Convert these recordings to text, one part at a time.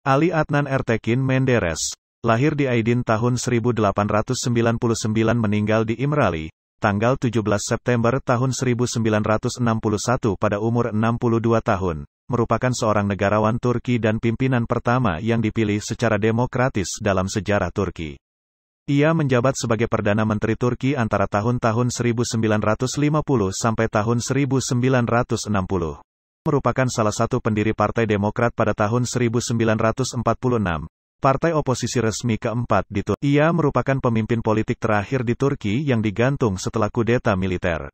Ali Adnan Ertekin Menderes, lahir di Aidin tahun 1899 meninggal di Imrali, tanggal 17 September tahun 1961 pada umur 62 tahun, merupakan seorang negarawan Turki dan pimpinan pertama yang dipilih secara demokratis dalam sejarah Turki. Ia menjabat sebagai Perdana Menteri Turki antara tahun-tahun 1950 sampai tahun 1960 merupakan salah satu pendiri Partai Demokrat pada tahun 1946, partai oposisi resmi keempat di Turki. Ia merupakan pemimpin politik terakhir di Turki yang digantung setelah kudeta militer.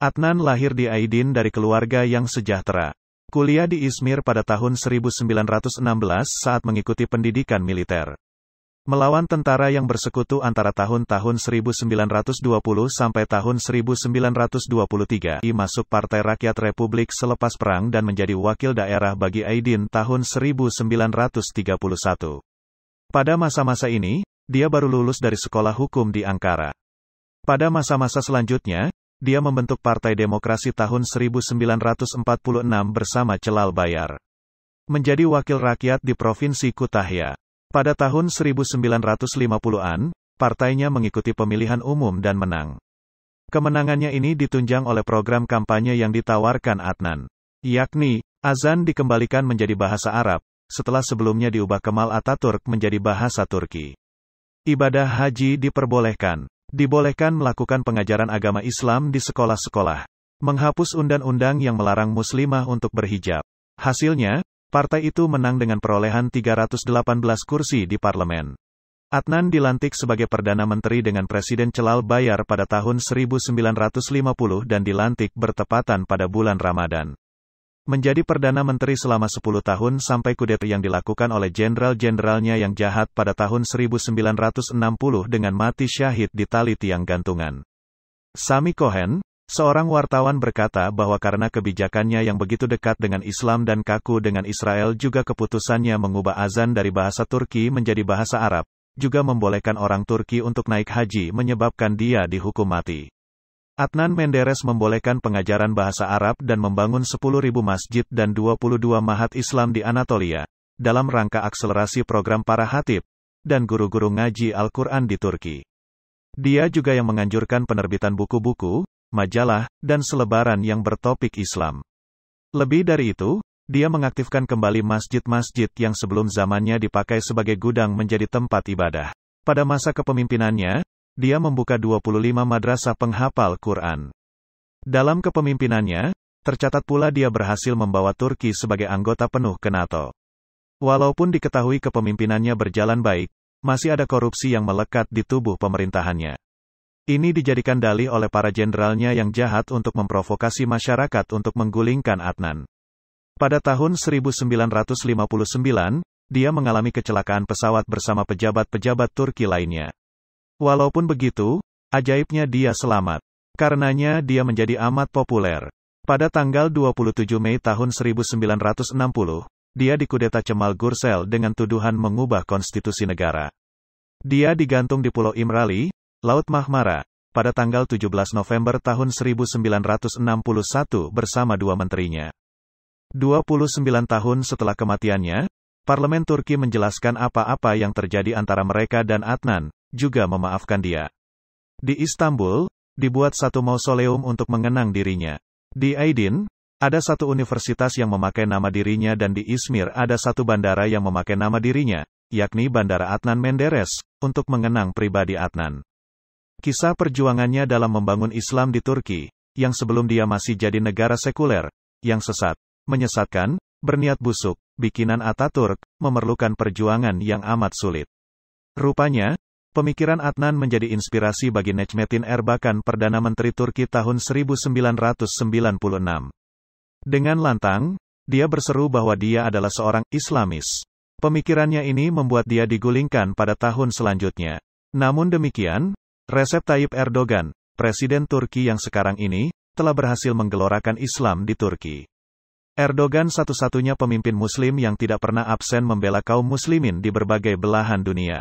Adnan lahir di Aydin dari keluarga yang sejahtera. Kuliah di Izmir pada tahun 1916 saat mengikuti pendidikan militer melawan tentara yang bersekutu antara tahun-tahun 1920 sampai tahun 1923. I masuk Partai Rakyat Republik selepas perang dan menjadi wakil daerah bagi Aidin tahun 1931. Pada masa-masa ini, dia baru lulus dari sekolah hukum di Ankara. Pada masa-masa selanjutnya, dia membentuk Partai Demokrasi tahun 1946 bersama Celal Bayar. Menjadi wakil rakyat di Provinsi Kutahya. Pada tahun 1950-an, partainya mengikuti pemilihan umum dan menang. Kemenangannya ini ditunjang oleh program kampanye yang ditawarkan Adnan. Yakni, azan dikembalikan menjadi bahasa Arab, setelah sebelumnya diubah Kemal Ataturk menjadi bahasa Turki. Ibadah haji diperbolehkan. Dibolehkan melakukan pengajaran agama Islam di sekolah-sekolah. Menghapus undang-undang yang melarang muslimah untuk berhijab. Hasilnya, Partai itu menang dengan perolehan 318 kursi di parlemen. Adnan dilantik sebagai Perdana Menteri dengan Presiden Celal Bayar pada tahun 1950 dan dilantik bertepatan pada bulan Ramadan. Menjadi Perdana Menteri selama 10 tahun sampai kudeta yang dilakukan oleh jenderal-jenderalnya yang jahat pada tahun 1960 dengan mati syahid di tali tiang gantungan. Sami Cohen, Seorang wartawan berkata bahwa karena kebijakannya yang begitu dekat dengan Islam dan kaku dengan Israel juga keputusannya mengubah azan dari bahasa Turki menjadi bahasa Arab, juga membolehkan orang Turki untuk naik haji menyebabkan dia dihukum mati. Adnan Menderes membolehkan pengajaran bahasa Arab dan membangun 10.000 masjid dan 22 mahat Islam di Anatolia, dalam rangka akselerasi program para hatib, dan guru-guru ngaji Al-Quran di Turki. Dia juga yang menganjurkan penerbitan buku-buku, majalah, dan selebaran yang bertopik Islam. Lebih dari itu, dia mengaktifkan kembali masjid-masjid yang sebelum zamannya dipakai sebagai gudang menjadi tempat ibadah. Pada masa kepemimpinannya, dia membuka 25 madrasah penghafal Quran. Dalam kepemimpinannya, tercatat pula dia berhasil membawa Turki sebagai anggota penuh ke NATO. Walaupun diketahui kepemimpinannya berjalan baik, masih ada korupsi yang melekat di tubuh pemerintahannya. Ini dijadikan dalih oleh para jenderalnya yang jahat untuk memprovokasi masyarakat untuk menggulingkan Adnan. Pada tahun 1959, dia mengalami kecelakaan pesawat bersama pejabat-pejabat Turki lainnya. Walaupun begitu, ajaibnya dia selamat. Karenanya dia menjadi amat populer. Pada tanggal 27 Mei tahun 1960, dia dikudeta Cemal Gursel dengan tuduhan mengubah konstitusi negara. Dia digantung di Pulau Imrali, Laut Mahmara, pada tanggal 17 November tahun 1961 bersama dua menterinya. 29 tahun setelah kematiannya, Parlemen Turki menjelaskan apa-apa yang terjadi antara mereka dan Adnan, juga memaafkan dia. Di Istanbul, dibuat satu mausoleum untuk mengenang dirinya. Di Aydin, ada satu universitas yang memakai nama dirinya dan di Izmir ada satu bandara yang memakai nama dirinya, yakni Bandara Adnan Menderes, untuk mengenang pribadi Adnan. Kisah perjuangannya dalam membangun Islam di Turki, yang sebelum dia masih jadi negara sekuler, yang sesat, menyesatkan, berniat busuk, bikinan Ataturk, memerlukan perjuangan yang amat sulit. Rupanya, pemikiran Adnan menjadi inspirasi bagi Necmetin Erbakan Perdana Menteri Turki tahun 1996. Dengan lantang, dia berseru bahwa dia adalah seorang Islamis. Pemikirannya ini membuat dia digulingkan pada tahun selanjutnya. Namun demikian, Recep Tayyip Erdogan, presiden Turki yang sekarang ini, telah berhasil menggelorakan Islam di Turki. Erdogan satu-satunya pemimpin muslim yang tidak pernah absen membela kaum muslimin di berbagai belahan dunia.